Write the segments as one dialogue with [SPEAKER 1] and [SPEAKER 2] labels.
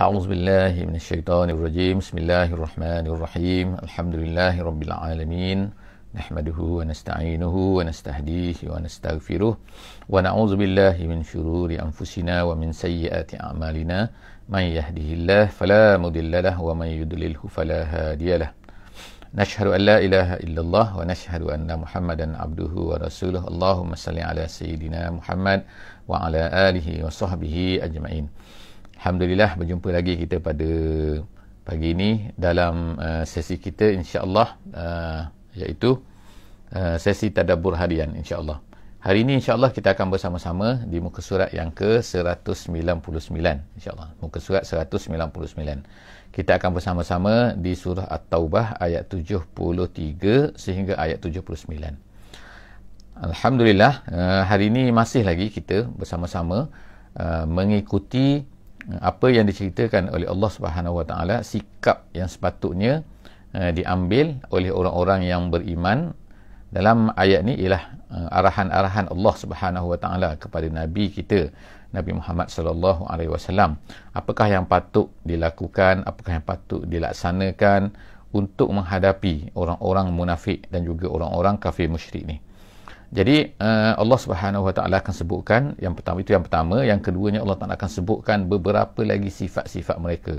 [SPEAKER 1] أعوذ بالله من الشيطان الرجيم بسم الله الرحمن الرحيم الحمد لله رب العالمين نحمده ونستعينه ونستهديه ونستغفره ونعوذ بالله من شرور أنفسنا ومن سيئات أعمالنا من يهده الله فلا مضل له ومن يضلله فلا هادي له نشهد أن لا إله إلا الله ونشهد أن محمدا عبده ورسوله اللهم صل على سيدنا محمد وعلى آله وصحبه أجمعين Alhamdulillah berjumpa lagi kita pada pagi ini dalam uh, sesi kita insya-Allah uh, iaitu uh, sesi tadabbur harian insya-Allah. Hari ini insya-Allah kita akan bersama-sama di muka surat yang ke-199 insya-Allah. Muka surat 199. Kita akan bersama-sama di surah At-Taubah ayat 73 sehingga ayat 79. Alhamdulillah uh, hari ini masih lagi kita bersama-sama uh, mengikuti apa yang diceritakan oleh Allah Subhanahu Wa Taala sikap yang sepatutnya uh, diambil oleh orang-orang yang beriman dalam ayat ni ialah uh, arahan-arahan Allah Subhanahu Wa Taala kepada nabi kita Nabi Muhammad sallallahu alaihi wasallam apakah yang patut dilakukan apakah yang patut dilaksanakan untuk menghadapi orang-orang munafik dan juga orang-orang kafir musyrik ni jadi uh, Allah Subhanahu Wa Taala akan sebutkan yang pertama itu yang pertama, yang keduanya Allah Taala akan sebutkan beberapa lagi sifat-sifat mereka.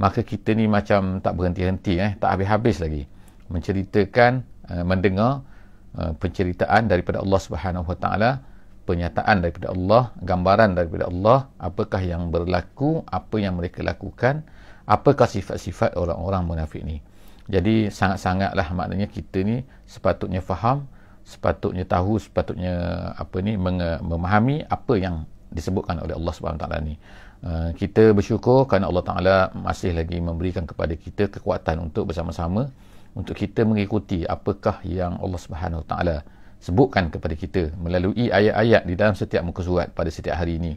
[SPEAKER 1] Maka kita ni macam tak berhenti-henti eh, tak habis-habis lagi menceritakan uh, mendengar uh, penceritaan daripada Allah Subhanahu Wa Taala pernyataan daripada Allah, gambaran daripada Allah, apakah yang berlaku, apa yang mereka lakukan, apakah sifat-sifat orang-orang munafik ni. Jadi sangat-sangatlah maknanya kita ni sepatutnya faham sepatutnya tahu sepatutnya apa ni memahami apa yang disebutkan oleh Allah Subhanahu taala ni Uh, kita bersyukur kerana Allah Ta'ala masih lagi memberikan kepada kita kekuatan untuk bersama-sama untuk kita mengikuti apakah yang Allah Subhanahu Ta'ala sebutkan kepada kita melalui ayat-ayat di dalam setiap muka surat pada setiap hari ini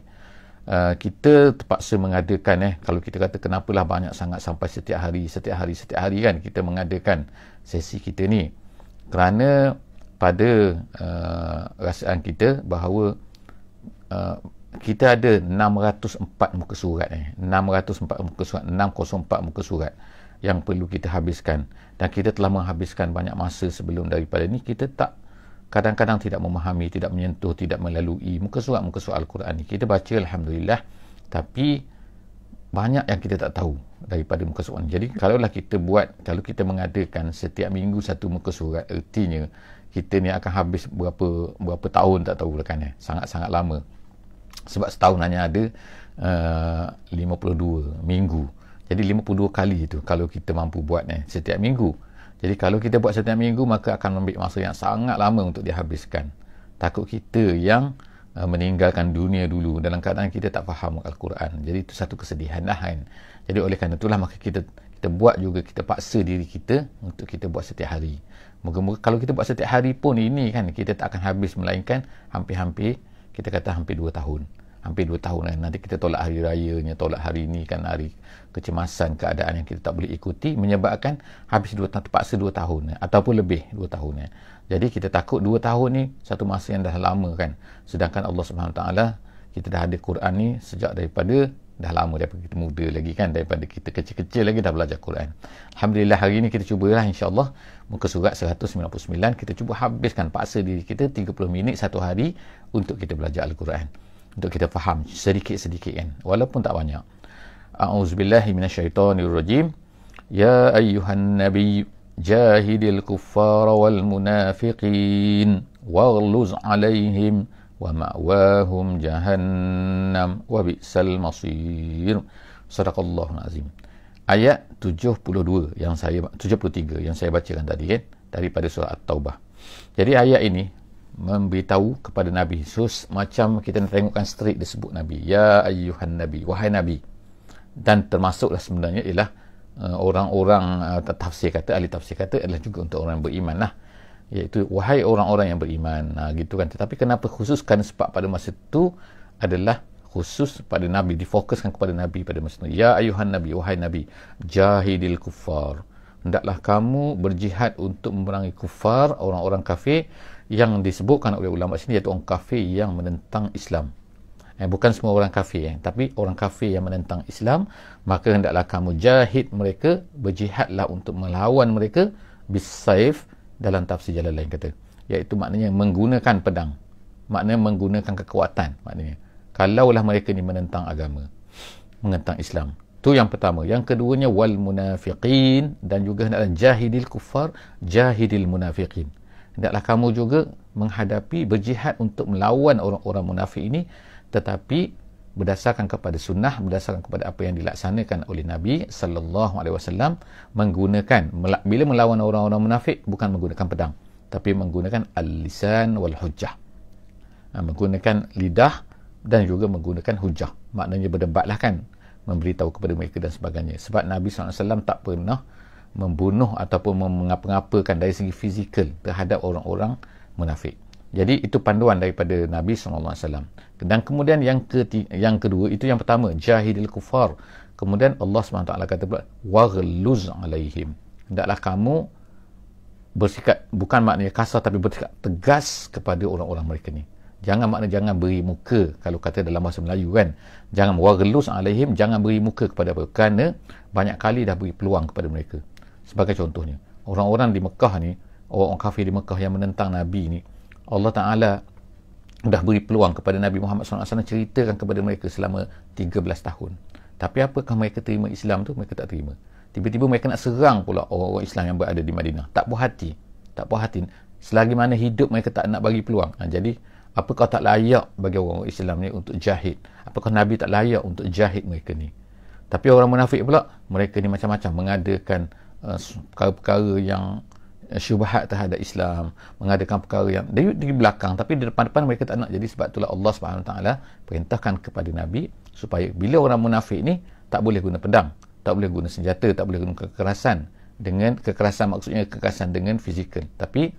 [SPEAKER 1] uh, kita terpaksa mengadakan eh kalau kita kata kenapalah banyak sangat sampai setiap hari setiap hari setiap hari kan kita mengadakan sesi kita ni kerana pada uh, rasaan kita bahawa uh, kita ada 604 muka surat eh 604 muka surat 604 muka surat yang perlu kita habiskan dan kita telah menghabiskan banyak masa sebelum daripada ini kita tak kadang-kadang tidak memahami tidak menyentuh tidak melalui muka surat muka surat al-Quran ni kita baca alhamdulillah tapi banyak yang kita tak tahu daripada muka surat ni. Jadi kalaulah kita buat, kalau kita mengadakan setiap minggu satu muka surat, ertinya kita ni akan habis berapa berapa tahun tak tahu kan ya. Sangat-sangat lama. Sebab setahun hanya ada eh, uh, 52 minggu. Jadi 52 kali itu kalau kita mampu buat ni eh, setiap minggu. Jadi kalau kita buat setiap minggu maka akan ambil masa yang sangat lama untuk dihabiskan. Takut kita yang uh, meninggalkan dunia dulu dalam keadaan kita tak faham Al-Quran. Jadi itu satu kesedihan lah kan. Jadi oleh kerana itulah maka kita kita buat juga kita paksa diri kita untuk kita buat setiap hari. Moga-moga kalau kita buat setiap hari pun ini kan kita tak akan habis melainkan hampir-hampir kita kata hampir 2 tahun. Hampir 2 tahun kan nanti kita tolak hari rayanya, tolak hari ini kan hari kecemasan keadaan yang kita tak boleh ikuti menyebabkan habis 2 tahun terpaksa 2 tahun ataupun lebih 2 tahun ya. Jadi kita takut 2 tahun ni satu masa yang dah lama kan. Sedangkan Allah Subhanahu Taala kita dah ada Quran ni sejak daripada dah lama daripada kita muda lagi kan daripada kita kecil-kecil lagi dah belajar Quran Alhamdulillah hari ini kita cubalah insyaAllah muka surat 199 kita cuba habiskan paksa diri kita 30 minit satu hari untuk kita belajar Al-Quran untuk kita faham sedikit-sedikit kan walaupun tak banyak A'udzubillahiminasyaitanirrojim Ya ayyuhan nabi jahidil kuffara wal munafiqin wa'luz alaihim wa وَمَأْوَاهُمْ جَهَنَّمْ وَبِئْسَ الْمَصِيرُ Sadaqallahul Azim Ayat 72 yang saya 73 yang saya bacakan tadi kan daripada surah At-Taubah. Jadi ayat ini memberitahu kepada Nabi Yesus macam kita nak tengokkan straight dia sebut Nabi. Ya ayyuhan Nabi. Wahai Nabi. Dan termasuklah sebenarnya ialah uh, orang-orang uh, tafsir kata, ahli tafsir kata adalah juga untuk orang beriman lah iaitu wahai orang-orang yang beriman ha, gitu kan tetapi kenapa khususkan sebab pada masa itu adalah khusus pada nabi difokuskan kepada nabi pada masa itu ya ayuhan nabi wahai nabi jahidil kufar hendaklah kamu berjihad untuk memerangi kufar orang-orang kafir yang disebutkan oleh ulama sini iaitu orang kafir yang menentang Islam eh, bukan semua orang kafir eh, tapi orang kafir yang menentang Islam maka hendaklah kamu jahid mereka berjihadlah untuk melawan mereka bisaif dalam tafsir jalan lain kata iaitu maknanya menggunakan pedang maknanya menggunakan kekuatan maknanya kalaulah mereka ni menentang agama menentang Islam tu yang pertama yang keduanya wal munafiqin dan juga hendaklah jahidil kufar jahidil munafiqin hendaklah kamu juga menghadapi berjihad untuk melawan orang-orang munafik ini tetapi berdasarkan kepada sunnah berdasarkan kepada apa yang dilaksanakan oleh Nabi sallallahu alaihi wasallam menggunakan bila melawan orang-orang munafik bukan menggunakan pedang tapi menggunakan al-lisan wal hujjah ha, menggunakan lidah dan juga menggunakan hujjah. maknanya berdebatlah kan memberitahu kepada mereka dan sebagainya sebab Nabi Sallallahu Alaihi Wasallam tak pernah membunuh ataupun mengapa-ngapakan dari segi fizikal terhadap orang-orang munafik jadi itu panduan daripada Nabi saw. Dan kemudian yang ketiga, yang kedua itu yang pertama jahidil kufar. Kemudian Allah SWT kata pula waghluz alaihim. Hendaklah kamu bersikap bukan maknanya kasar tapi bersikap tegas kepada orang-orang mereka ni. Jangan maknanya jangan beri muka kalau kata dalam bahasa Melayu kan. Jangan waghluz alaihim, jangan beri muka kepada mereka kerana banyak kali dah beri peluang kepada mereka. Sebagai contohnya, orang-orang di Mekah ni, orang-orang kafir di Mekah yang menentang Nabi ni, Allah Ta'ala dah beri peluang kepada Nabi Muhammad SAW ceritakan kepada mereka selama 13 tahun tapi apakah mereka terima Islam tu mereka tak terima tiba-tiba mereka nak serang pula orang-orang Islam yang berada di Madinah tak puas hati tak puas hati selagi mana hidup mereka tak nak bagi peluang ha, jadi apakah tak layak bagi orang-orang Islam ni untuk jahit apakah Nabi tak layak untuk jahit mereka ni tapi orang munafik pula mereka ni macam-macam mengadakan uh, perkara-perkara uh, yang Eh, syubhat terhadap Islam, mengadakan perkara yang di, di belakang tapi di depan-depan mereka tak nak. Jadi sebab itulah Allah SWT perintahkan kepada Nabi supaya bila orang munafik ni tak boleh guna pedang, tak boleh guna senjata, tak boleh guna kekerasan dengan kekerasan maksudnya kekerasan dengan fizikal tapi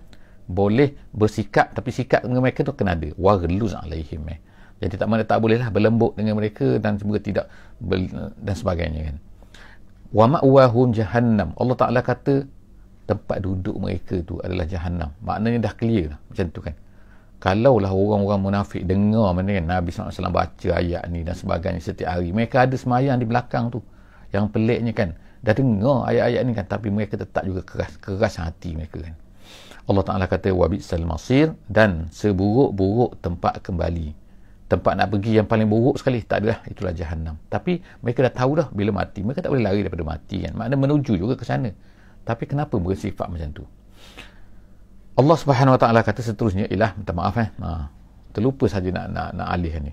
[SPEAKER 1] boleh bersikap tapi sikap dengan mereka tu kena ada warluz alaihim eh. jadi tak mana tak boleh lah berlembut dengan mereka dan juga tidak dan sebagainya kan wa ma'wahum jahannam Allah Ta'ala kata tempat duduk mereka tu adalah jahanam maknanya dah clear lah macam tu kan Kalau kalaulah orang-orang munafik dengar mana kan Nabi SAW baca ayat ni dan sebagainya setiap hari mereka ada semayang di belakang tu yang peliknya kan dah dengar ayat-ayat ni kan tapi mereka tetap juga keras keras hati mereka kan Allah Ta'ala kata wabi masir dan seburuk-buruk tempat kembali tempat nak pergi yang paling buruk sekali tak adalah itulah jahanam tapi mereka dah tahu dah bila mati mereka tak boleh lari daripada mati kan maknanya menuju juga ke sana tapi kenapa bersifat macam tu Allah Subhanahu Wa Taala kata seterusnya ialah minta maaf eh ha, terlupa saja nak nak nak alih ni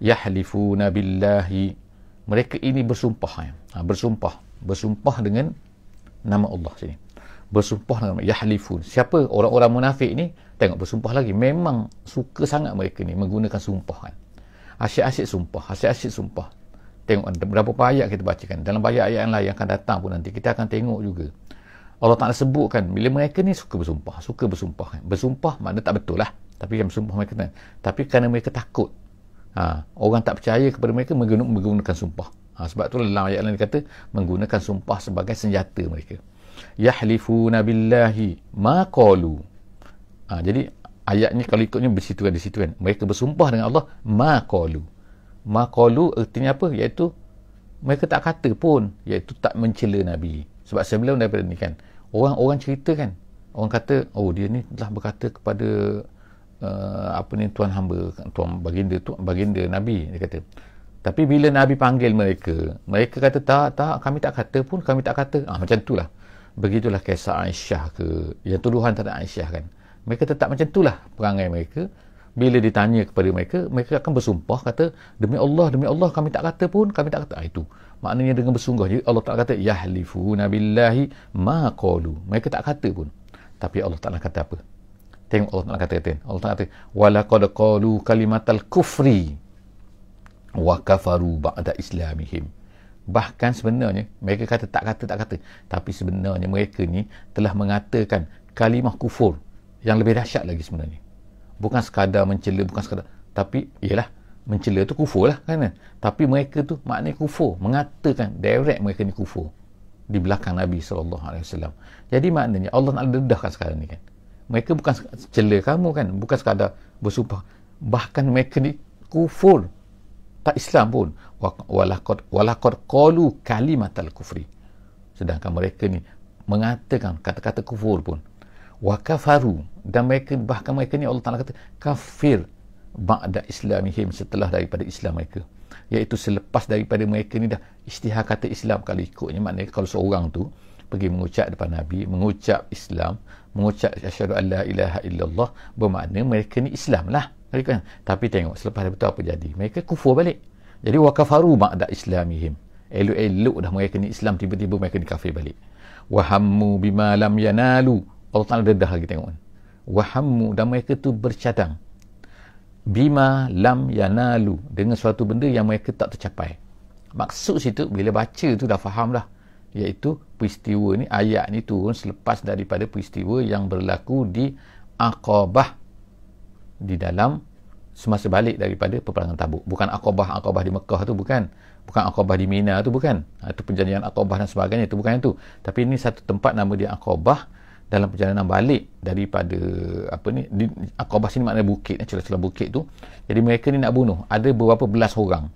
[SPEAKER 1] yahlifuna billahi mereka ini bersumpah ya. Ha, bersumpah bersumpah dengan nama Allah sini bersumpah dengan yahlifun siapa orang-orang munafik ni tengok bersumpah lagi memang suka sangat mereka ni menggunakan sumpah kan asyik-asyik sumpah asyik-asyik sumpah tengok berapa banyak kita bacakan dalam banyak ayat yang lain yang akan datang pun nanti kita akan tengok juga Allah Ta'ala sebutkan bila mereka ni suka bersumpah suka bersumpah bersumpah makna tak betul lah tapi yang bersumpah mereka kan. tapi kerana mereka takut ha, orang tak percaya kepada mereka menggunakan, menggunakan sumpah ha, sebab tu dalam ayat lain kata menggunakan sumpah sebagai senjata mereka yahlifuna billahi ma ha, jadi ayatnya kalau ikutnya bersitu kan disitu kan mereka bersumpah dengan Allah ma qalu artinya apa iaitu mereka tak kata pun iaitu tak mencela nabi sebab sebelum daripada ni kan orang orang cerita kan orang kata oh dia ni telah berkata kepada uh, apa ni tuan hamba tuan baginda tu baginda nabi dia kata tapi bila nabi panggil mereka mereka kata tak tak kami tak kata pun kami tak kata ah macam itulah begitulah kisah Aisyah ke yang tuduhan terhadap Aisyah kan mereka tetap macam itulah perangai mereka bila ditanya kepada mereka mereka akan bersumpah kata demi Allah demi Allah kami tak kata pun kami tak kata ah, itu maknanya dengan bersungguh je Allah Taala kata yahlifu nabillahi ma qalu mereka tak kata pun tapi Allah Taala kata apa tengok Allah Taala kata kata Allah Taala kata walaqad qalu kalimatal kufri wa kafaru ba'da islamihim bahkan sebenarnya mereka kata tak kata tak kata tapi sebenarnya mereka ni telah mengatakan kalimah kufur yang lebih dahsyat lagi sebenarnya bukan sekadar mencela bukan sekadar tapi iyalah mencela tu kufur lah kan tapi mereka tu maknanya kufur mengatakan direct mereka ni kufur di belakang Nabi SAW jadi maknanya Allah nak dedahkan sekarang ni kan mereka bukan cela kamu kan bukan sekadar bersumpah bahkan mereka ni kufur tak Islam pun walakad walakad kalimat al kufri sedangkan mereka ni mengatakan kata-kata kufur pun wa kafaru dan mereka bahkan mereka ni Allah Taala kata kafir ba'da islamihim setelah daripada Islam mereka iaitu selepas daripada mereka ni dah istihar kata Islam kalau ikutnya maknanya kalau seorang tu pergi mengucap depan Nabi mengucap Islam mengucap asyhadu alla ilaha illallah bermakna mereka ni Islam lah mereka tapi tengok selepas itu apa jadi mereka kufur balik jadi wakafaru ba'da islamihim elok-elok dah mereka ni Islam tiba-tiba mereka ni kafir balik wahammu bima lam yanalu Allah Ta'ala dedah lagi tengok wahammu dan mereka tu bercadang bima lam yanalu dengan suatu benda yang mereka tak tercapai maksud situ bila baca tu dah faham lah iaitu peristiwa ni ayat ni turun selepas daripada peristiwa yang berlaku di Akobah di dalam semasa balik daripada peperangan tabuk bukan Akobah Akobah di Mekah tu bukan bukan Akobah di Mina tu bukan itu perjanjian Akobah dan sebagainya itu bukan itu tapi ini satu tempat nama dia Aqabah dalam perjalanan balik daripada apa ni di, Aqabah sini maknanya bukit eh, celah-celah bukit tu jadi mereka ni nak bunuh ada beberapa belas orang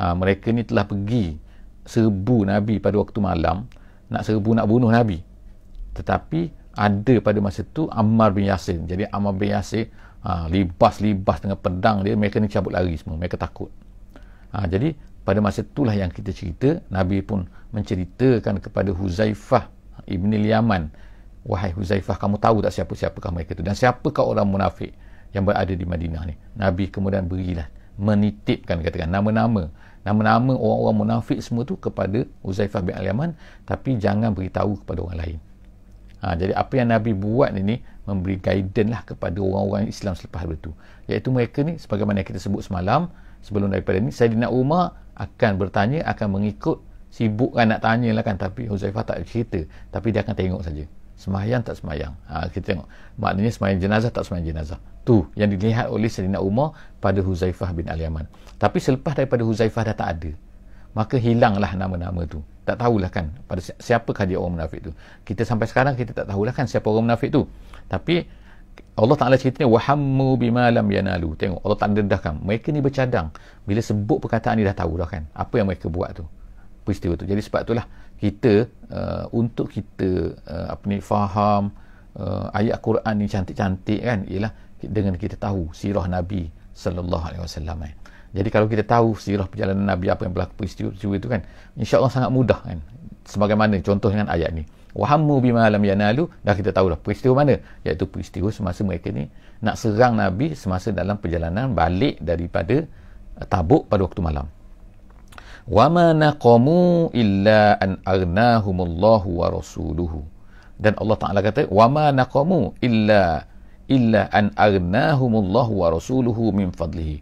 [SPEAKER 1] ha, mereka ni telah pergi serbu Nabi pada waktu malam nak serbu nak bunuh Nabi tetapi ada pada masa tu Ammar bin Yasin. jadi Ammar bin Yasin ha, libas-libas dengan pedang dia mereka ni cabut lari semua mereka takut ha, jadi pada masa itulah yang kita cerita Nabi pun menceritakan kepada Huzaifah Ibn Yaman wahai Huzaifah kamu tahu tak siapa-siapakah mereka itu dan siapakah orang munafik yang berada di Madinah ni Nabi kemudian berilah menitipkan katakan nama-nama nama-nama orang-orang munafik semua tu kepada Uzaifah bin Al-Yaman tapi jangan beritahu kepada orang lain ha, jadi apa yang Nabi buat ni, ni memberi guidance lah kepada orang-orang Islam selepas itu iaitu mereka ni sebagaimana kita sebut semalam sebelum daripada ni Sayyidina Umar akan bertanya akan mengikut sibuk kan nak tanya lah kan tapi Uzaifah tak cerita tapi dia akan tengok saja semayang tak semayang ha, kita tengok maknanya semayang jenazah tak semayang jenazah tu yang dilihat oleh Serina Umar pada Huzaifah bin al tapi selepas daripada Huzaifah dah tak ada maka hilanglah nama-nama tu tak tahulah kan pada siapa dia orang munafik tu kita sampai sekarang kita tak tahulah kan siapa orang munafik tu tapi Allah Ta'ala cerita ni wahammu bima lam yanalu tengok Allah Ta'ala dedahkan mereka ni bercadang bila sebut perkataan ni dah tahu dah kan apa yang mereka buat tu peristiwa tu. Jadi sebab itulah kita uh, untuk kita uh, apa ni faham uh, ayat Quran ni cantik-cantik kan ialah dengan kita tahu sirah Nabi sallallahu alaihi wasallam. Kan. Jadi kalau kita tahu sirah perjalanan Nabi apa yang berlaku peristiwa, peristiwa itu kan insya-Allah sangat mudah kan. Sebagaimana contoh dengan ayat ni. Wahammu bima lam yanalu dah kita tahu lah peristiwa mana iaitu peristiwa semasa mereka ni nak serang Nabi semasa dalam perjalanan balik daripada Tabuk pada waktu malam. وَمَا نَقَمُوا إِلَّا أَنْ أَغْنَاهُمُ اللَّهُ وَرَسُولُهُ Dan Allah Ta'ala kata, وَمَا نَقَمُوا إِلَّا إِلَّا أَنْ أَغْنَاهُمُ اللَّهُ وَرَسُولُهُ مِنْ فَضْلِهِ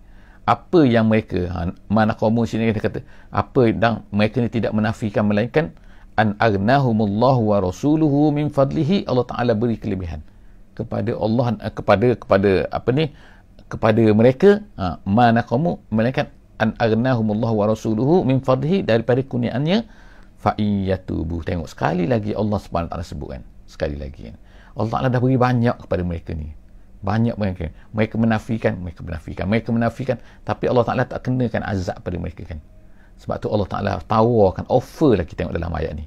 [SPEAKER 1] Apa yang mereka, ha, mana kamu sini kata, kata apa yang mereka ni tidak menafikan melainkan, an أَغْنَاهُمُ اللَّهُ وَرَسُولُهُ مِنْ فَضْلِهِ Allah Ta'ala beri kelebihan kepada Allah, kepada, kepada, apa ni, kepada mereka, ha, mana kamu, melainkan an aghnahumullah wa rasuluhu min fadhi daripada kurniaannya fa iyatubu tengok sekali lagi Allah Subhanahu taala sebut kan sekali lagi kan Allah Taala dah beri banyak kepada mereka ni banyak mereka mereka menafikan mereka menafikan mereka menafikan tapi Allah Taala tak kenakan azab pada mereka kan sebab tu Allah Taala tawarkan offer lagi tengok dalam ayat ni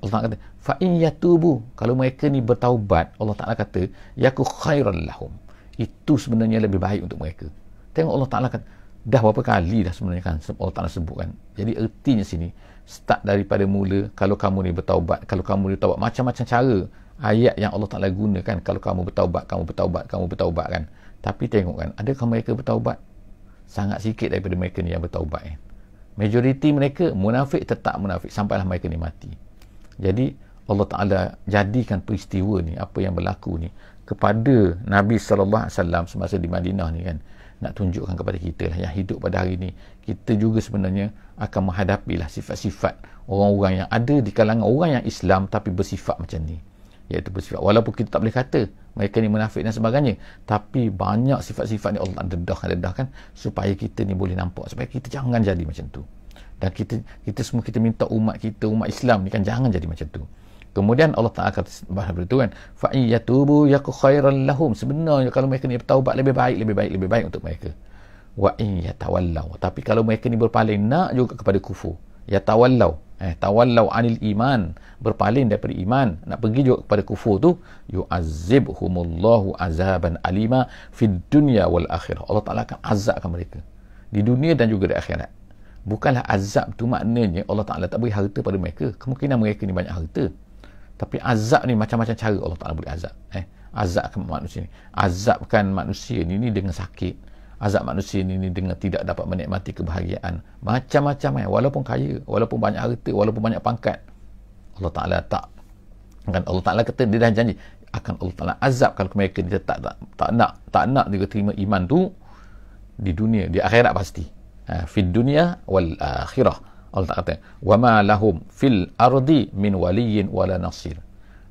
[SPEAKER 1] Allah kata fa iyatubu kalau mereka ni bertaubat Allah Taala kata yakun khairal lahum itu sebenarnya lebih baik untuk mereka tengok Allah Taala kata dah berapa kali dah sebenarnya kan Allah Ta'ala kan. jadi ertinya sini start daripada mula kalau kamu ni bertaubat kalau kamu ni bertaubat macam-macam cara ayat yang Allah Ta'ala gunakan kalau kamu bertaubat kamu bertaubat kamu bertaubat kan tapi tengok kan adakah mereka bertaubat sangat sikit daripada mereka ni yang bertaubat eh? majoriti mereka munafik tetap munafik sampailah mereka ni mati jadi Allah Ta'ala jadikan peristiwa ni apa yang berlaku ni kepada Nabi SAW semasa di Madinah ni kan nak tunjukkan kepada kita lah yang hidup pada hari ini kita juga sebenarnya akan menghadapi lah sifat-sifat orang-orang yang ada di kalangan orang yang Islam tapi bersifat macam ni iaitu bersifat walaupun kita tak boleh kata mereka ni munafik dan sebagainya tapi banyak sifat-sifat ni Allah dedah dedah kan supaya kita ni boleh nampak supaya kita jangan jadi macam tu dan kita kita semua kita minta umat kita umat Islam ni kan jangan jadi macam tu Kemudian Allah Taala kata bahasa itu kan, fa yatubu yaku khairan lahum. Sebenarnya kalau mereka ni bertaubat lebih baik, lebih baik, lebih baik untuk mereka. Wa in yatawallaw. Tapi kalau mereka ni berpaling nak juga kepada kufur. Yatawallaw. Eh, tawallau anil iman, berpaling daripada iman, nak pergi juga kepada kufur tu, yu'azzibhumullahu azaban alima fid dunya wal akhirah. Allah Taala akan azabkan mereka di dunia dan juga di akhirat. Bukanlah azab tu maknanya Allah Ta'ala tak beri harta pada mereka. Kemungkinan mereka ni banyak harta tapi azab ni macam-macam cara Allah Ta'ala boleh azab eh? azabkan manusia ni azabkan manusia ni, ni dengan sakit azab manusia ni, ni dengan tidak dapat menikmati kebahagiaan macam-macam eh? walaupun kaya walaupun banyak harta walaupun banyak pangkat Allah Ta'ala tak kan Allah Ta'ala kata dia dah janji akan Allah Ta'ala azab kalau mereka dia tak, tak, tak nak tak nak dia terima iman tu di dunia di akhirat pasti ha, fi dunia wal akhirah uh, Allah tak kata wama lahum fil ardi min waliyyin wala nasir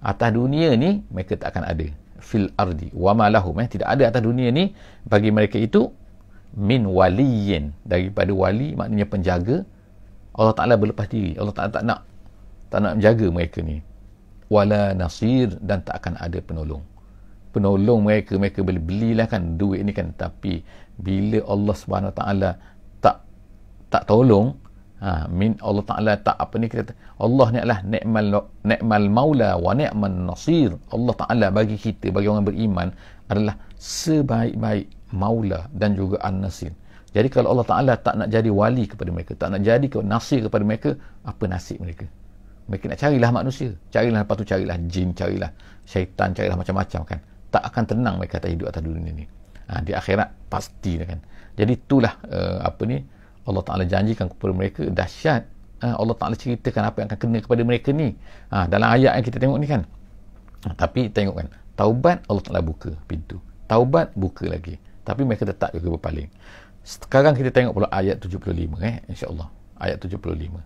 [SPEAKER 1] atas dunia ni mereka tak akan ada fil ardi wama lahum eh tidak ada atas dunia ni bagi mereka itu min waliyyin daripada wali maknanya penjaga Allah Taala berlepas diri Allah Taala tak nak tak nak menjaga mereka ni wala nasir dan tak akan ada penolong penolong mereka mereka boleh belilah kan duit ni kan tapi bila Allah Subhanahu Taala tak tak tolong ha, min Allah Taala tak apa ni kita Allah ni adalah ni'mal ni'mal maula wa ni'man nasir Allah Taala bagi kita bagi orang beriman adalah sebaik-baik maula dan juga an-nasir jadi kalau Allah Taala tak nak jadi wali kepada mereka tak nak jadi nasir kepada mereka apa nasib mereka mereka nak carilah manusia carilah lepas tu carilah jin carilah syaitan carilah macam-macam kan tak akan tenang mereka tak hidup atas dunia ni ha, di akhirat pasti lah, kan jadi itulah uh, apa ni Allah Ta'ala janjikan kepada mereka dahsyat ah, Allah Ta'ala ceritakan apa yang akan kena kepada mereka ni ha, dalam ayat yang kita tengok ni kan ha, tapi tengok kan taubat Allah Ta'ala buka pintu taubat buka lagi tapi mereka tetap juga berpaling sekarang kita tengok pula ayat 75 eh insyaAllah ayat 75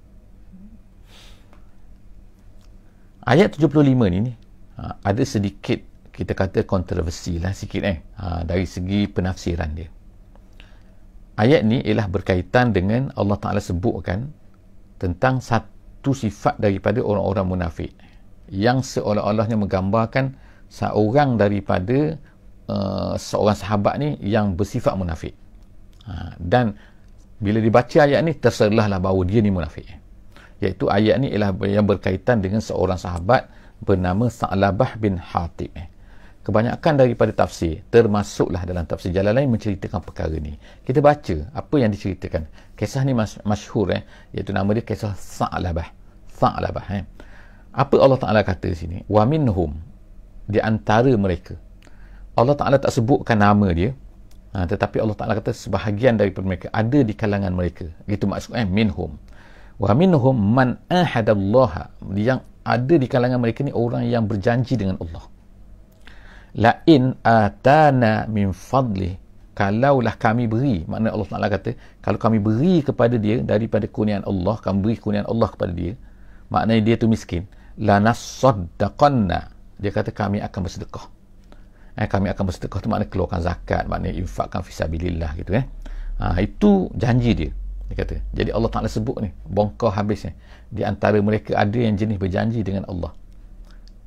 [SPEAKER 1] ayat 75 ni, ni ha, ada sedikit kita kata kontroversi lah sikit eh ha, dari segi penafsiran dia ayat ni ialah berkaitan dengan Allah Ta'ala sebutkan tentang satu sifat daripada orang-orang munafik yang seolah-olahnya menggambarkan seorang daripada uh, seorang sahabat ni yang bersifat munafik ha, dan bila dibaca ayat ni terserlahlah bahawa dia ni munafik iaitu ayat ni ialah yang berkaitan dengan seorang sahabat bernama Sa'labah bin Hatib eh kebanyakan daripada tafsir termasuklah dalam tafsir jalan lain menceritakan perkara ni kita baca apa yang diceritakan kisah ni mas masyhur eh iaitu nama dia kisah Sa'labah Sa'labah eh apa Allah Taala kata di sini wa minhum di antara mereka Allah Taala tak sebutkan nama dia ha, tetapi Allah Taala kata sebahagian daripada mereka ada di kalangan mereka gitu maksudnya eh? minhum wa minhum man ahadallaha yang ada di kalangan mereka ni orang yang berjanji dengan Allah la in atana min fadli kalaulah kami beri makna Allah Taala kata kalau kami beri kepada dia daripada kurnian Allah kami beri kurnian Allah kepada dia maknanya dia tu miskin la nasaddaqanna dia kata kami akan bersedekah eh, kami akan bersedekah tu makna keluarkan zakat makna infakkan fisabilillah gitu eh ha, itu janji dia dia kata jadi Allah Taala sebut ni bongkar habis ni di antara mereka ada yang jenis berjanji dengan Allah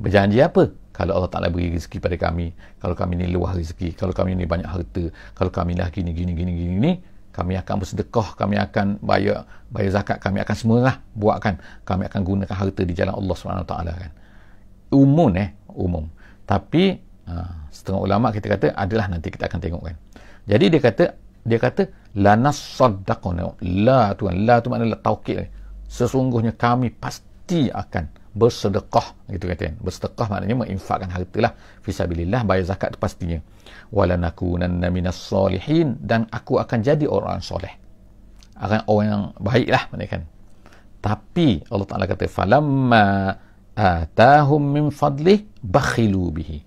[SPEAKER 1] berjanji apa kalau Allah Ta'ala beri rezeki pada kami kalau kami ni luah rezeki kalau kami ni banyak harta kalau kami lah gini gini gini gini ni kami akan bersedekah kami akan bayar bayar zakat kami akan semualah buatkan kami akan gunakan harta di jalan Allah SWT kan umum eh umum tapi ha, setengah ulama kita kata adalah nanti kita akan tengok kan jadi dia kata dia kata la nasaddaqna la tuan la tu maknanya la taukid eh. sesungguhnya kami pasti akan bersedekah gitu kata bersedekah maknanya menginfakkan harta lah fisabilillah bayar zakat tu pastinya wala nakunanna minas solihin dan aku akan jadi orang soleh akan orang yang baik lah maknanya kan tapi Allah Ta'ala kata falamma atahum min fadli bakhilu bihi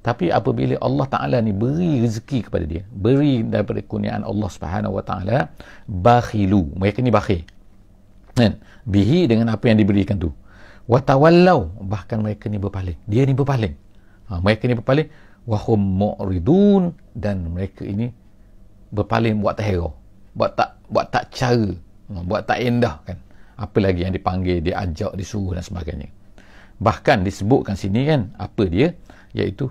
[SPEAKER 1] tapi apabila Allah Ta'ala ni beri rezeki kepada dia beri daripada kurniaan Allah Subhanahu Wa Ta'ala bakhilu mereka ni bakhil kan bihi dengan apa yang diberikan tu watawallau bahkan mereka ni berpaling dia ni berpaling ha, mereka ni berpaling wahum mu'ridun dan mereka ini berpaling buat tak hero buat tak buat tak cara ha, buat tak indah kan apa lagi yang dipanggil diajak disuruh dan sebagainya bahkan disebutkan sini kan apa dia iaitu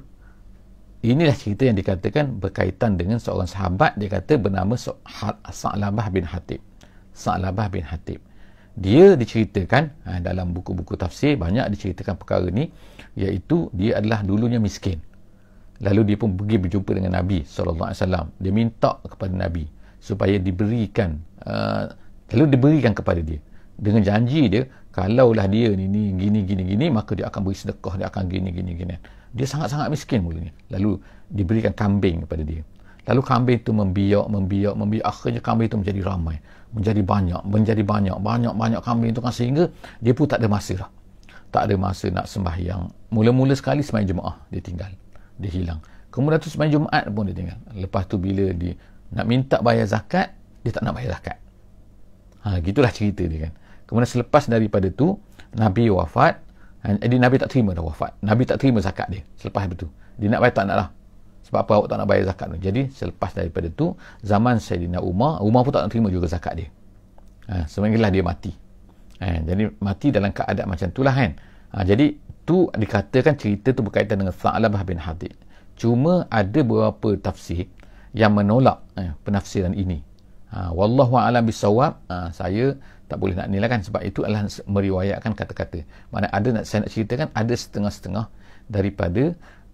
[SPEAKER 1] inilah cerita yang dikatakan berkaitan dengan seorang sahabat dia kata bernama ha-, Sa'labah bin Hatib Sa'labah bin Hatib dia diceritakan ha, dalam buku-buku tafsir banyak diceritakan perkara ni iaitu dia adalah dulunya miskin lalu dia pun pergi berjumpa dengan Nabi SAW dia minta kepada Nabi supaya diberikan uh, lalu diberikan kepada dia dengan janji dia kalaulah dia ni, ni gini gini gini maka dia akan beri sedekah dia akan gini gini gini dia sangat-sangat miskin mulanya lalu diberikan kambing kepada dia lalu kambing itu membiak membiak membiak akhirnya kambing itu menjadi ramai menjadi banyak menjadi banyak banyak-banyak kambing tu kan sehingga dia pun tak ada masa lah tak ada masa nak sembahyang mula-mula sekali semain jemaah dia tinggal dia hilang kemudian tu semain jumaat pun dia tinggal lepas tu bila dia nak minta bayar zakat dia tak nak bayar zakat ha, gitulah cerita dia kan kemudian selepas daripada tu Nabi wafat ha, jadi Nabi tak terima dah wafat Nabi tak terima zakat dia selepas itu dia nak bayar tak nak lah sebab apa awak tak nak bayar zakat tu jadi selepas daripada tu zaman Sayyidina Umar Umar pun tak nak terima juga zakat dia ha, semakinlah dia mati ha, jadi mati dalam keadaan macam tu lah kan ha, jadi tu dikatakan cerita tu berkaitan dengan Tha'labah bin Hadid cuma ada beberapa tafsir yang menolak eh, penafsiran ini ha, Wallahu bisawab ha, saya tak boleh nak nilai kan sebab itu adalah meriwayatkan kata-kata mana ada nak saya nak ceritakan ada setengah-setengah daripada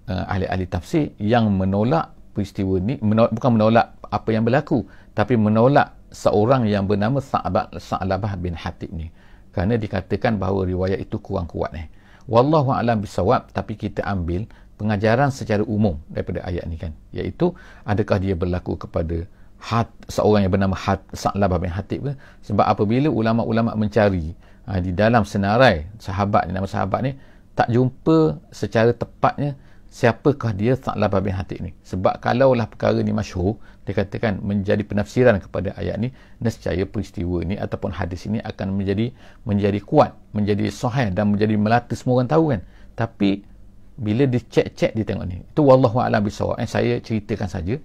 [SPEAKER 1] uh, ahli-ahli tafsir yang menolak peristiwa ini menolak, bukan menolak apa yang berlaku tapi menolak seorang yang bernama Sa'bah Sa'labah bin Hatib ni kerana dikatakan bahawa riwayat itu kurang kuat ni. Eh. Wallahu a'lam bisawab tapi kita ambil pengajaran secara umum daripada ayat ni kan iaitu adakah dia berlaku kepada hat, seorang yang bernama hat, Sa'labah bin Hatib ke sebab apabila ulama-ulama mencari ha, di dalam senarai sahabat ni nama sahabat ni tak jumpa secara tepatnya siapakah dia Tha'labah bin Hatib ni sebab kalaulah perkara ni masyur dikatakan menjadi penafsiran kepada ayat ni nescaya peristiwa ni ataupun hadis ini akan menjadi menjadi kuat menjadi sahih dan menjadi melata semua orang tahu kan tapi bila dicek-cek di tengok ni itu wallahu a'lam bisawab eh, saya ceritakan saja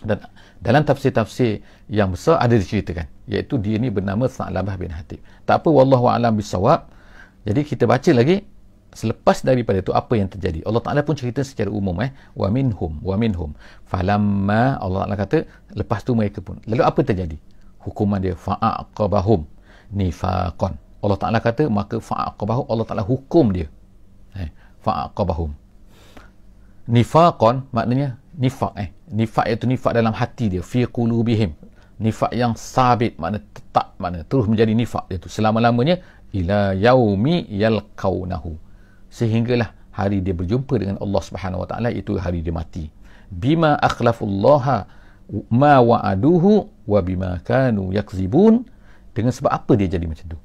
[SPEAKER 1] dan dalam tafsir-tafsir yang besar ada diceritakan iaitu dia ni bernama Tha'labah bin Hatib tak apa wallahu a'lam bisawab jadi kita baca lagi selepas daripada itu apa yang terjadi Allah Taala pun cerita secara umum eh wa minhum wa minhum falamma Allah Taala kata lepas tu mereka pun lalu apa terjadi hukuman dia fa'aqabahum nifaqan Allah Taala kata maka fa'aqabahum Allah Taala hukum dia eh fa'aqabahum nifaqan maknanya nifaq eh nifaq iaitu nifaq dalam hati dia fi qulubihim nifaq yang sabit makna tetap makna terus menjadi nifaq dia tu selama-lamanya ila yaumi yalqaunahu sehinggalah hari dia berjumpa dengan Allah Subhanahu Wa Taala itu hari dia mati bima akhlafullaha ma wa'aduhu wa bima kanu yakzibun dengan sebab apa dia jadi macam tu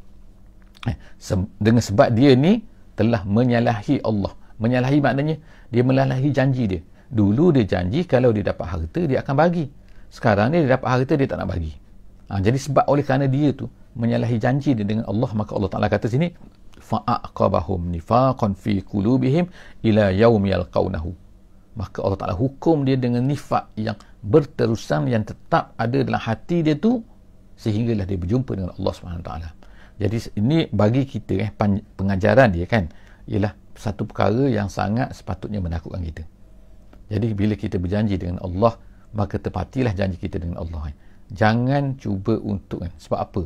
[SPEAKER 1] eh, se- dengan sebab dia ni telah menyalahi Allah menyalahi maknanya dia menyalahi janji dia dulu dia janji kalau dia dapat harta dia akan bagi sekarang ni dia dapat harta dia tak nak bagi ha, jadi sebab oleh kerana dia tu menyalahi janji dia dengan Allah maka Allah Ta'ala kata sini fa'aqabahum nifaqan fi qulubihim ila yaumi yalqaunahu maka Allah Taala hukum dia dengan nifak yang berterusan yang tetap ada dalam hati dia tu sehinggalah dia berjumpa dengan Allah Subhanahu taala jadi ini bagi kita eh pengajaran dia kan ialah satu perkara yang sangat sepatutnya menakutkan kita jadi bila kita berjanji dengan Allah maka tepatilah janji kita dengan Allah eh. jangan cuba untuk eh, sebab apa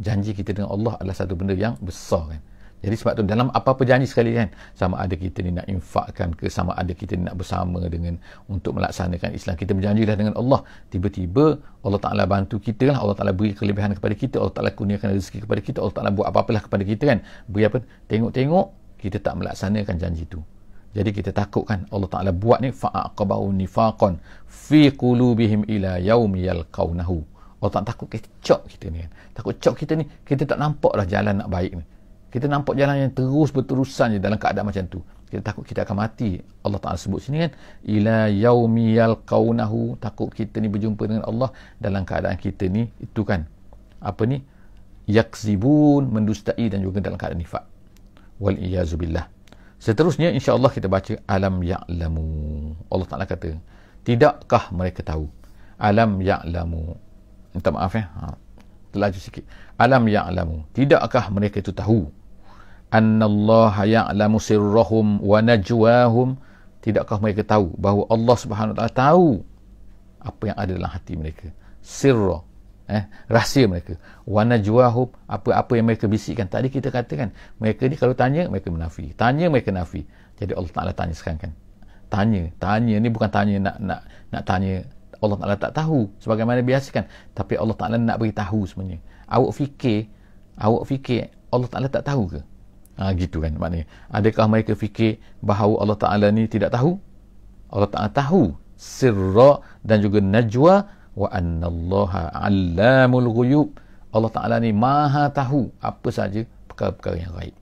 [SPEAKER 1] janji kita dengan Allah adalah satu benda yang besar kan eh. Jadi sebab tu dalam apa-apa janji sekali kan, sama ada kita ni nak infakkan ke, sama ada kita ni nak bersama dengan untuk melaksanakan Islam. Kita berjanji lah dengan Allah. Tiba-tiba Allah Ta'ala bantu kita lah. Allah Ta'ala beri kelebihan kepada kita. Allah Ta'ala kurniakan rezeki kepada kita. Allah Ta'ala buat apa-apalah kepada kita kan. Beri apa? Tengok-tengok, kita tak melaksanakan janji tu. Jadi kita takut kan Allah Ta'ala buat ni fa'aqabau nifaqan fi qulubihim ila yaumi yalqaunahu. Allah tak takut kecok kita ni kan. Takut cok kita ni, kita tak nampak lah jalan nak baik ni kita nampak jalan yang terus berterusan je dalam keadaan macam tu kita takut kita akan mati Allah Ta'ala sebut sini kan ila yaumi yalqaunahu takut kita ni berjumpa dengan Allah dalam keadaan kita ni itu kan apa ni yakzibun mendustai dan juga dalam keadaan nifak wal iyazubillah seterusnya insya Allah kita baca alam ya'lamu Allah Ta'ala kata tidakkah mereka tahu alam ya'lamu minta maaf ya ha, terlaju sikit alam ya'lamu tidakkah mereka itu tahu annallaha ya'lamu sirrahum wa najwahum tidakkah mereka tahu bahawa Allah Subhanahu Ta'ala tahu apa yang ada dalam hati mereka sirra eh rahsia mereka wa najwahum apa-apa yang mereka bisikkan tadi kita katakan mereka ni kalau tanya mereka menafi tanya mereka nafi jadi Allah Taala tanya sekarang kan tanya tanya ni bukan tanya nak nak nak tanya Allah Taala tak tahu sebagaimana biasa kan tapi Allah Taala nak beritahu sebenarnya awak fikir awak fikir Allah Taala tak tahu ke Ha, gitu kan maknanya. Adakah mereka fikir bahawa Allah Ta'ala ni tidak tahu? Allah Ta'ala tahu sirra dan juga najwa wa annallaha allamul ghuyub. Allah Ta'ala ni maha tahu apa saja perkara-perkara yang raib.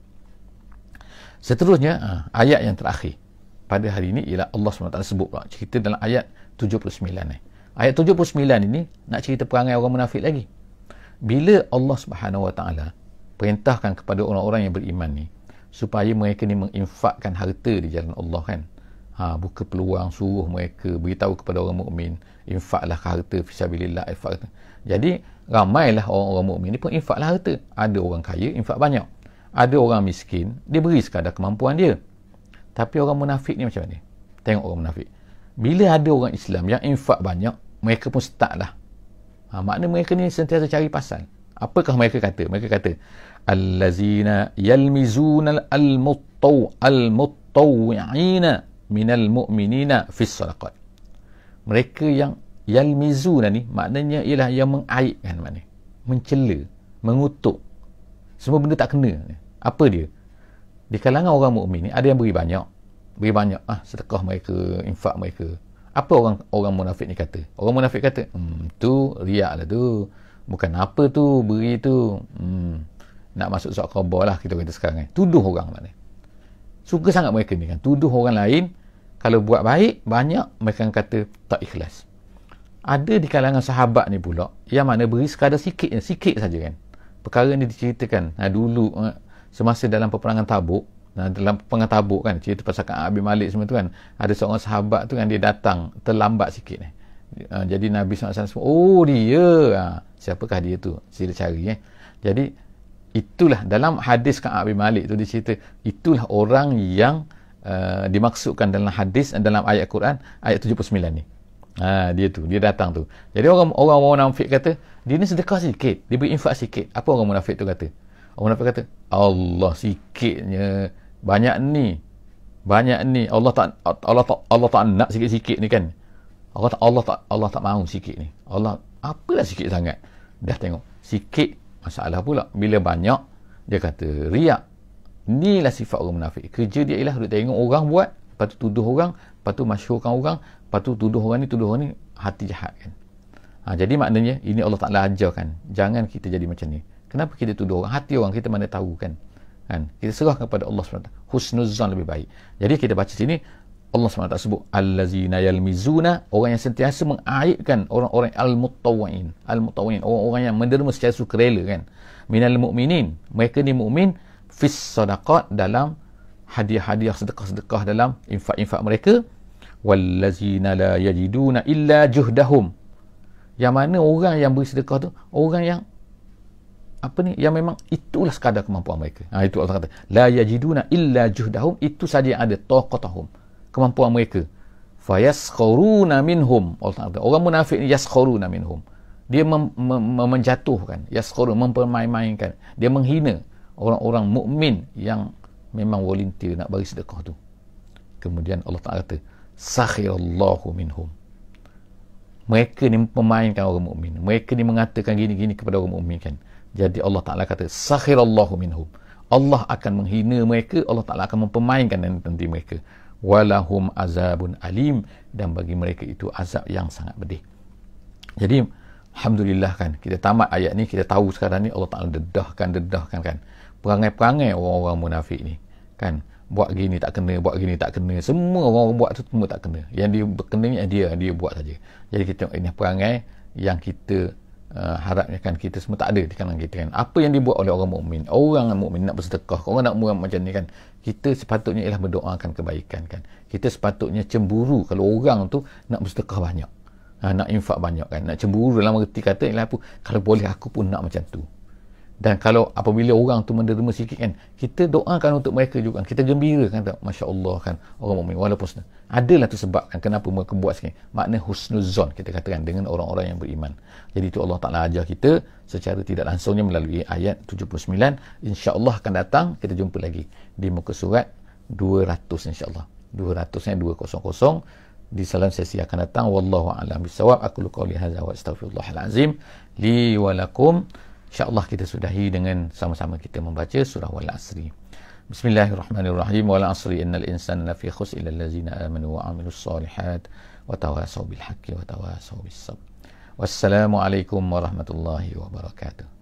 [SPEAKER 1] Seterusnya, ha, ayat yang terakhir pada hari ini ialah Allah SWT sebut pula. Cerita dalam ayat 79 ni. Ayat 79 ini nak cerita perangai orang munafik lagi. Bila Allah Subhanahu Wa Ta'ala perintahkan kepada orang-orang yang beriman ni supaya mereka ni menginfakkan harta di jalan Allah kan ha, buka peluang suruh mereka beritahu kepada orang mukmin infaklah harta fisabilillah infak jadi ramailah orang-orang mukmin ni pun infaklah harta ada orang kaya infak banyak ada orang miskin dia beri sekadar kemampuan dia tapi orang munafik ni macam ni tengok orang munafik bila ada orang Islam yang infak banyak mereka pun start lah ha, makna mereka ni sentiasa cari pasal apakah mereka kata mereka kata الذين يلمزون المطوع المطوعين من المؤمنين في الصدقات mereka yang yalmizuna ni maknanya ialah yang mengaibkan maknanya mencela mengutuk semua benda tak kena apa dia di kalangan orang mukmin ni ada yang beri banyak beri banyak ah sedekah mereka infak mereka apa orang orang munafik ni kata orang munafik kata hmm tu riak lah tu bukan apa tu beri tu hmm nak masuk surat khabar lah kita kata sekarang ni. Tuduh orang maknanya. Lah Suka sangat mereka ni kan. Tuduh orang lain, kalau buat baik, banyak mereka kata tak ikhlas. Ada di kalangan sahabat ni pula, yang mana beri sekadar sikit, sikit saja kan. Perkara ni diceritakan, nah, dulu eh, semasa dalam peperangan tabuk, nah, dalam peperangan tabuk kan, cerita pasal Kak Abi Malik semua tu kan, ada seorang sahabat tu kan, dia datang terlambat sikit ni. Eh, jadi Nabi SAW semua, oh dia, ah, siapakah dia tu? Sila cari eh. Jadi itulah dalam hadis Ka'ab bin Malik tu dia cerita itulah orang yang uh, dimaksudkan dalam hadis dalam ayat Quran ayat 79 ni ha, dia tu dia datang tu jadi orang orang orang munafik kata dia ni sedekah sikit dia beri infak sikit apa orang munafik tu kata orang munafik kata Allah sikitnya banyak ni banyak ni Allah tak Allah tak Allah tak nak sikit-sikit ni kan Allah tak Allah tak Allah tak mahu sikit ni Allah apalah sikit sangat dah tengok sikit masalah pula bila banyak dia kata riak lah sifat orang munafik kerja dia ialah duduk tengok orang buat lepas tu tuduh orang lepas tu masyurkan orang lepas tu tuduh orang ni tuduh orang ni hati jahat kan ha, jadi maknanya ini Allah Ta'ala ajar kan jangan kita jadi macam ni kenapa kita tuduh orang hati orang kita mana tahu kan kan kita serahkan kepada Allah SWT husnuzan lebih baik jadi kita baca sini Allah SWT sebut allazina yalmizuna orang yang sentiasa mengaibkan orang-orang al-muttawain al-muttawain orang-orang yang menderma secara sukarela kan minal mu'minin mereka ni mukmin fis sadaqat dalam hadiah-hadiah sedekah-sedekah dalam infak-infak mereka wallazina la yajiduna illa juhdahum yang mana orang yang beri sedekah tu orang yang apa ni yang memang itulah sekadar kemampuan mereka ha, itu Allah kata la yajiduna illa juhdahum itu saja yang ada taqatahum kemampuan mereka fayaskhuruna minhum Allah Taala orang munafik ni yaskhuruna hum dia mem, mem, mem, menjatuhkan yas mempermain mempermainkan, dia menghina orang-orang mukmin yang memang volunteer nak bagi sedekah tu kemudian Allah Taala kata sakhirallahu minhum mereka ni memainkan orang mukmin mereka ni mengatakan gini-gini kepada orang mukmin kan jadi Allah Taala kata sahih sakhirallahu minhum Allah akan menghina mereka Allah Taala akan mempermainkan nanti mereka walahum azabun alim dan bagi mereka itu azab yang sangat pedih. Jadi alhamdulillah kan kita tamat ayat ni kita tahu sekarang ni Allah Taala dedahkan dedahkan kan. Perangai-perangai orang-orang munafik ni kan buat gini tak kena buat gini tak kena semua orang buat tu semua tak kena. Yang dia kena ni dia dia buat saja. Jadi kita tengok ini perangai yang kita Eh, harapnya kan kita semua tak ada di kalangan kita kan apa yang dibuat oleh orang mukmin orang mukmin nak bersedekah orang nak buat macam ni kan kita sepatutnya ialah mendoakan kebaikan kan kita sepatutnya cemburu kalau orang tu nak bersedekah banyak ha, nak infak banyak kan nak cemburu dalam erti kata ialah apa kalau boleh aku pun nak macam tu dan kalau apabila orang tu menderma sikit kan kita doakan untuk mereka juga kan. kita gembira kan Masya Allah kan orang mukmin walaupun senang. adalah tu sebab kan kenapa mereka buat sikit makna husnuzon kita katakan dengan orang-orang yang beriman jadi itu Allah Ta'ala ajar kita secara tidak langsungnya melalui ayat 79 insya Allah akan datang kita jumpa lagi di muka surat 200 insya Allah 200 yang 200 di salam sesi akan datang wallahu alam bisawab aku lu qauli hadza wa astaghfirullahal azim li wa lakum InsyaAllah kita sudahi dengan sama-sama kita membaca surah Wal Asri. Bismillahirrahmanirrahim. Wal Asri innal insana lafi khus illa allazina amanu wa amilu salihat wa tawasaw bilhaqi wa tawasaw bisab. Wassalamualaikum warahmatullahi wabarakatuh.